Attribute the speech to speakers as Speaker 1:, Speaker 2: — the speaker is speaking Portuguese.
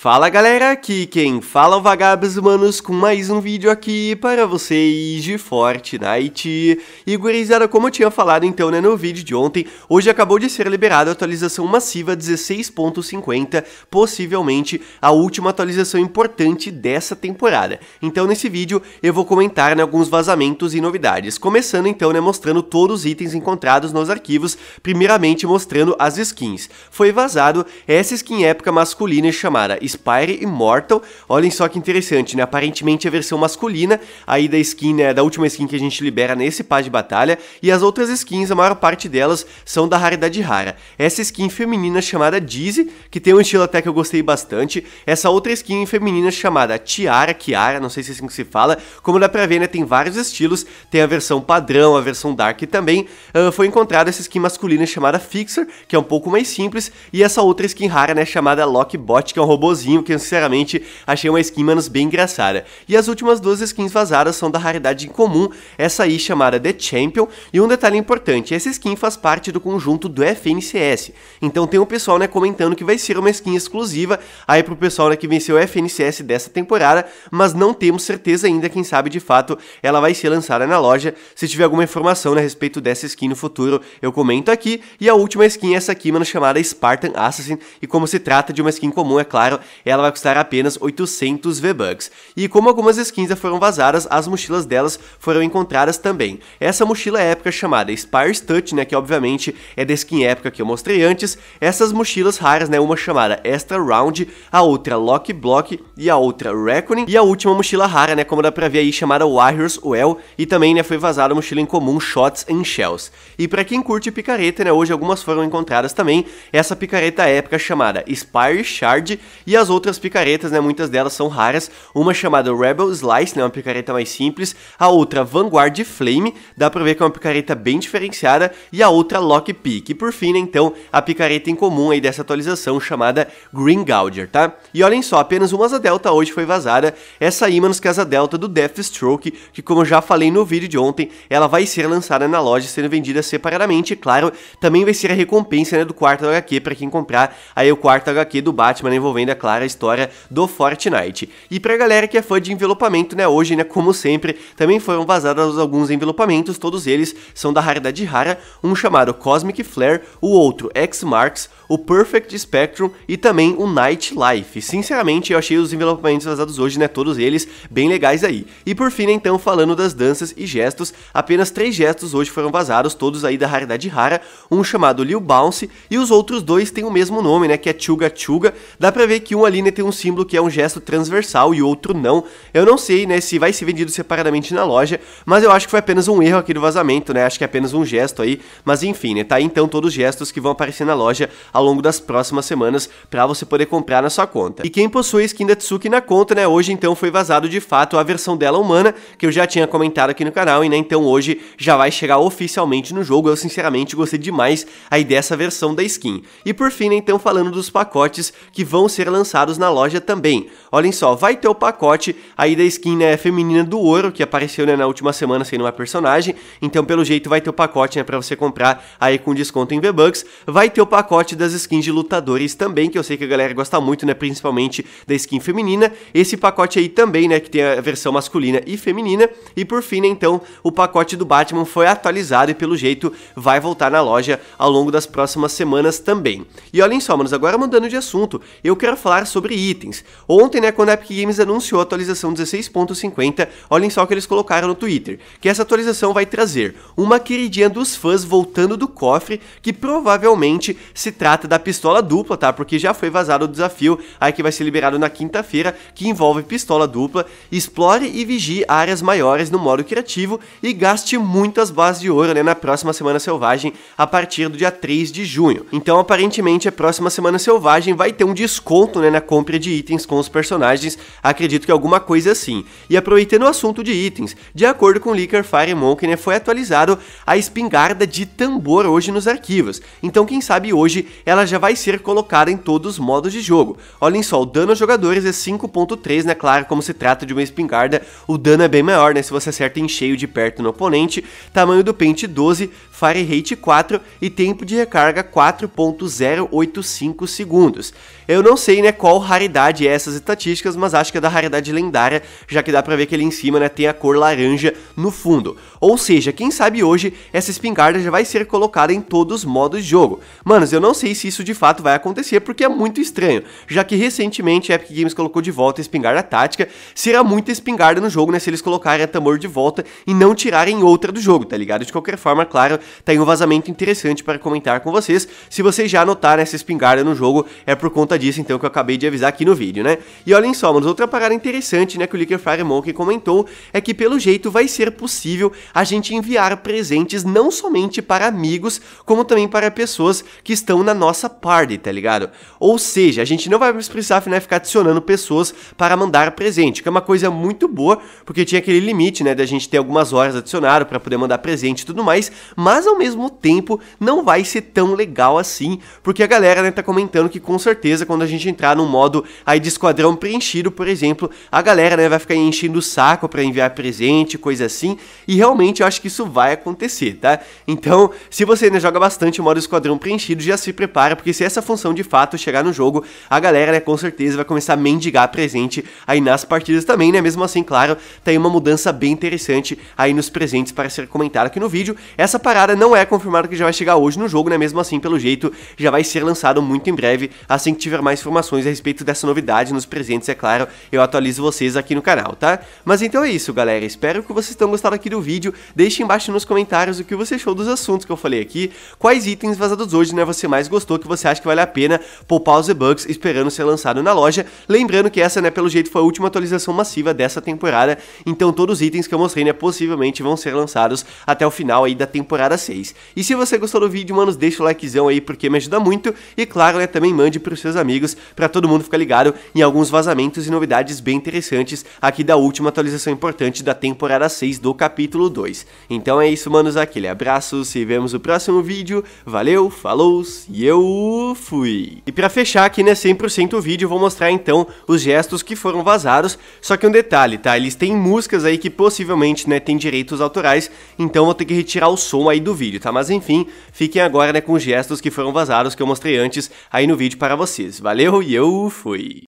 Speaker 1: Fala galera, aqui quem fala é o Vagabes Humanos com mais um vídeo aqui para vocês de Fortnite. E gurizada, como eu tinha falado então né, no vídeo de ontem, hoje acabou de ser liberada a atualização massiva 16.50, possivelmente a última atualização importante dessa temporada. Então nesse vídeo eu vou comentar né, alguns vazamentos e novidades, começando então né, mostrando todos os itens encontrados nos arquivos, primeiramente mostrando as skins. Foi vazado essa skin épica masculina chamada e Immortal. Olhem só que interessante, né? Aparentemente é a versão masculina aí da skin, né? Da última skin que a gente libera nesse pá de batalha. E as outras skins, a maior parte delas, são da raridade rara. Essa skin feminina chamada Dizzy, que tem um estilo até que eu gostei bastante. Essa outra skin feminina chamada Tiara, Kiara, não sei se é assim que se fala. Como dá pra ver, né? Tem vários estilos. Tem a versão padrão, a versão dark também. Uh, foi encontrada essa skin masculina chamada Fixer, que é um pouco mais simples. E essa outra skin rara, né? Chamada Lockbot, que é um robôzinho que eu sinceramente achei uma skin, manos, bem engraçada. E as últimas duas skins vazadas são da raridade incomum, essa aí chamada The Champion, e um detalhe importante, essa skin faz parte do conjunto do FNCS, então tem o um pessoal, né, comentando que vai ser uma skin exclusiva aí pro pessoal, né, que venceu o FNCS dessa temporada, mas não temos certeza ainda, quem sabe de fato ela vai ser lançada na loja, se tiver alguma informação né, a respeito dessa skin no futuro, eu comento aqui, e a última skin é essa aqui, mano, chamada Spartan Assassin, e como se trata de uma skin comum, é claro, ela vai custar apenas 800 V-Bucks. E como algumas skins já foram vazadas, as mochilas delas foram encontradas também. Essa mochila é épica chamada Spire's Touch, né, que obviamente é da skin épica que eu mostrei antes, essas mochilas raras, né, uma chamada Extra Round, a outra Lock Block e a outra Reckoning, e a última mochila rara, né, como dá pra ver aí, chamada Warriors Well, e também, né, foi vazada a mochila em comum Shots and Shells. E para quem curte picareta, né, hoje algumas foram encontradas também, essa picareta é épica chamada Spire Shard e as outras picaretas, né, muitas delas são raras, uma chamada Rebel Slice, né, uma picareta mais simples, a outra Vanguard Flame, dá pra ver que é uma picareta bem diferenciada, e a outra Lockpick. E por fim, né, então, a picareta em comum aí dessa atualização chamada Green Gouger, tá? E olhem só, apenas uma asa delta hoje foi vazada, essa aí, manos, que é a asa delta do Deathstroke, que como eu já falei no vídeo de ontem, ela vai ser lançada na loja, sendo vendida separadamente, claro, também vai ser a recompensa, né, do quarto HQ para quem comprar aí o quarto HQ do Batman envolvendo é a clara a história do Fortnite. E pra galera que é fã de envelopamento, né, hoje, né, como sempre, também foram vazados alguns envelopamentos, todos eles são da raridade rara, um chamado Cosmic Flare, o outro X Marks, o Perfect Spectrum e também o Nightlife. Sinceramente, eu achei os envelopamentos vazados hoje, né, todos eles bem legais aí. E por fim, né, então, falando das danças e gestos, apenas três gestos hoje foram vazados, todos aí da raridade rara, um chamado Lil Bounce e os outros dois têm o mesmo nome, né, que é Chuga Chuga. Dá pra ver que um ali né, tem um símbolo que é um gesto transversal e outro não. Eu não sei né, se vai ser vendido separadamente na loja, mas eu acho que foi apenas um erro aqui do vazamento, né? Acho que é apenas um gesto aí, mas enfim, né? Tá aí então todos os gestos que vão aparecer na loja ao longo das próximas semanas para você poder comprar na sua conta. E quem possui a skin da Tsuki na conta, né? Hoje então foi vazado de fato a versão dela humana, que eu já tinha comentado aqui no canal, e né? Então hoje já vai chegar oficialmente no jogo. Eu sinceramente gostei demais aí dessa versão da skin. E por fim, né, então falando dos pacotes que vão ser lançados lançados na loja também. Olhem só, vai ter o pacote aí da skin né, feminina do ouro, que apareceu né, na última semana sendo uma personagem, então pelo jeito vai ter o pacote né, para você comprar aí com desconto em V-Bucks. Vai ter o pacote das skins de lutadores também, que eu sei que a galera gosta muito, né, principalmente da skin feminina. Esse pacote aí também, né, que tem a versão masculina e feminina. E por fim, né, então, o pacote do Batman foi atualizado e pelo jeito vai voltar na loja ao longo das próximas semanas também. E olhem só, manos, agora mudando de assunto, eu quero falar falar sobre itens. Ontem, né, quando a Epic Games anunciou a atualização 16.50, olhem só o que eles colocaram no Twitter, que essa atualização vai trazer uma queridinha dos fãs voltando do cofre, que provavelmente se trata da pistola dupla, tá? Porque já foi vazado o desafio, aí que vai ser liberado na quinta-feira, que envolve pistola dupla, explore e vigie áreas maiores no modo criativo e gaste muitas bases de ouro, né, na próxima Semana Selvagem, a partir do dia 3 de junho. Então, aparentemente, a próxima Semana Selvagem vai ter um desconto né, na compra de itens com os personagens, acredito que alguma coisa assim. E aproveitando o assunto de itens, de acordo com o Licker Fire Monkey, né, foi atualizado a espingarda de tambor hoje nos arquivos, então quem sabe hoje ela já vai ser colocada em todos os modos de jogo. Olhem só, o dano aos jogadores é 5.3, né, claro, como se trata de uma espingarda, o dano é bem maior, né, se você acerta em cheio de perto no oponente, tamanho do pente 12, fire rate 4 e tempo de recarga 4.085 segundos. Eu não sei, né, é qual raridade é essas estatísticas, mas acho que é da raridade lendária, já que dá pra ver que ali em cima né, tem a cor laranja no fundo. Ou seja, quem sabe hoje essa espingarda já vai ser colocada em todos os modos de jogo. Manos, eu não sei se isso de fato vai acontecer, porque é muito estranho, já que recentemente a Epic Games colocou de volta a espingarda tática, será muita espingarda no jogo, né, se eles colocarem a Tamor de volta e não tirarem outra do jogo, tá ligado? De qualquer forma, claro, tem tá um vazamento interessante para comentar com vocês. Se vocês já notaram essa espingarda no jogo, é por conta disso então que eu acabei de avisar aqui no vídeo, né? E olhem só, mano, outra parada interessante, né, que o Liquefire Monkey comentou, é que pelo jeito vai ser possível a gente enviar presentes não somente para amigos, como também para pessoas que estão na nossa party, tá ligado? Ou seja, a gente não vai precisar né, ficar adicionando pessoas para mandar presente, que é uma coisa muito boa, porque tinha aquele limite, né, da gente ter algumas horas adicionado para poder mandar presente e tudo mais, mas ao mesmo tempo não vai ser tão legal assim, porque a galera, né, tá comentando que com certeza quando a gente entrar entrar num modo aí de esquadrão preenchido, por exemplo, a galera né, vai ficar enchendo o saco para enviar presente, coisa assim, e realmente eu acho que isso vai acontecer, tá? Então, se você né, joga bastante o modo esquadrão preenchido, já se prepara, porque se essa função de fato chegar no jogo, a galera né, com certeza vai começar a mendigar presente aí nas partidas também, né? Mesmo assim, claro, tem tá uma mudança bem interessante aí nos presentes para ser comentado aqui no vídeo. Essa parada não é confirmada que já vai chegar hoje no jogo, né? Mesmo assim, pelo jeito, já vai ser lançado muito em breve, assim que tiver mais informações informações a respeito dessa novidade nos presentes, é claro, eu atualizo vocês aqui no canal, tá? Mas então é isso, galera. Espero que vocês tenham gostado aqui do vídeo. Deixe embaixo nos comentários o que você achou dos assuntos que eu falei aqui, quais itens vazados hoje, né, você mais gostou, que você acha que vale a pena poupar os bucks esperando ser lançado na loja. Lembrando que essa, né, pelo jeito foi a última atualização massiva dessa temporada, então todos os itens que eu mostrei, né, possivelmente vão ser lançados até o final aí da temporada 6. E se você gostou do vídeo, manos, deixa o likezão aí porque me ajuda muito e claro, né, também mande para os seus amigos para para todo mundo ficar ligado em alguns vazamentos e novidades bem interessantes aqui da última atualização importante da temporada 6 do capítulo 2. Então é isso, manos, aquele abraço, se vemos no próximo vídeo, valeu, falou e eu fui! E para fechar aqui, né, 100% o vídeo, vou mostrar então os gestos que foram vazados, só que um detalhe, tá, eles têm músicas aí que possivelmente, né, tem direitos autorais, então vou ter que retirar o som aí do vídeo, tá, mas enfim, fiquem agora, né, com os gestos que foram vazados que eu mostrei antes aí no vídeo para vocês, valeu e eu eu fui.